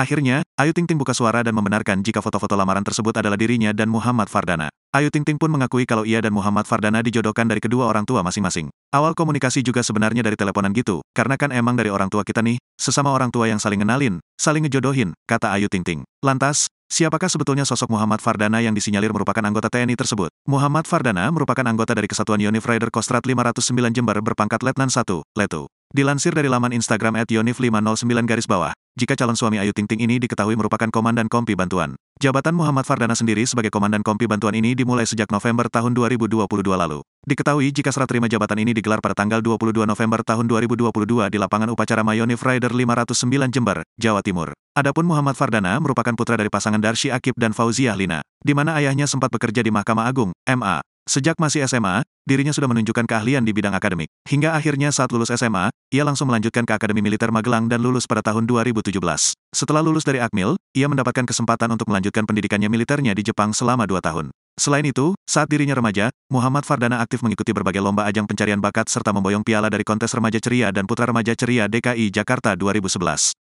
Akhirnya, Ayu Ting Ting buka suara dan membenarkan jika foto-foto lamaran tersebut adalah dirinya dan Muhammad Fardana. Ayu Ting Ting pun mengakui kalau ia dan Muhammad Fardana dijodohkan dari kedua orang tua masing-masing. Awal komunikasi juga sebenarnya dari teleponan gitu, karena kan emang dari orang tua kita nih, sesama orang tua yang saling kenalin, saling ngejodohin, kata Ayu Ting Ting. Lantas, Siapakah sebetulnya sosok Muhammad Fardana yang disinyalir merupakan anggota TNI tersebut? Muhammad Fardana merupakan anggota dari Kesatuan Yonif Rider Kostrat 509 Jember berpangkat Letnan 1, Letu. Dilansir dari laman Instagram at yonif509 garis bawah, jika calon suami Ayu Ting Ting ini diketahui merupakan Komandan Kompi Bantuan. Jabatan Muhammad Fardana sendiri sebagai Komandan Kompi Bantuan ini dimulai sejak November tahun 2022 lalu. Diketahui jika serah terima jabatan ini digelar pada tanggal 22 November tahun 2022 di lapangan upacara Mayonif Rider 509 Jember, Jawa Timur. Adapun Muhammad Fardana merupakan putra dari pasangan Darshi Akib dan Fauziah Lina, di mana ayahnya sempat bekerja di Mahkamah Agung, MA. Sejak masih SMA, dirinya sudah menunjukkan keahlian di bidang akademik. Hingga akhirnya saat lulus SMA, ia langsung melanjutkan ke Akademi Militer Magelang dan lulus pada tahun 2017. Setelah lulus dari Akmil, ia mendapatkan kesempatan untuk melanjutkan pendidikannya militernya di Jepang selama dua tahun. Selain itu, saat dirinya remaja, Muhammad Fardana aktif mengikuti berbagai lomba ajang pencarian bakat serta memboyong piala dari kontes remaja ceria dan putra remaja ceria DKI Jakarta 2011.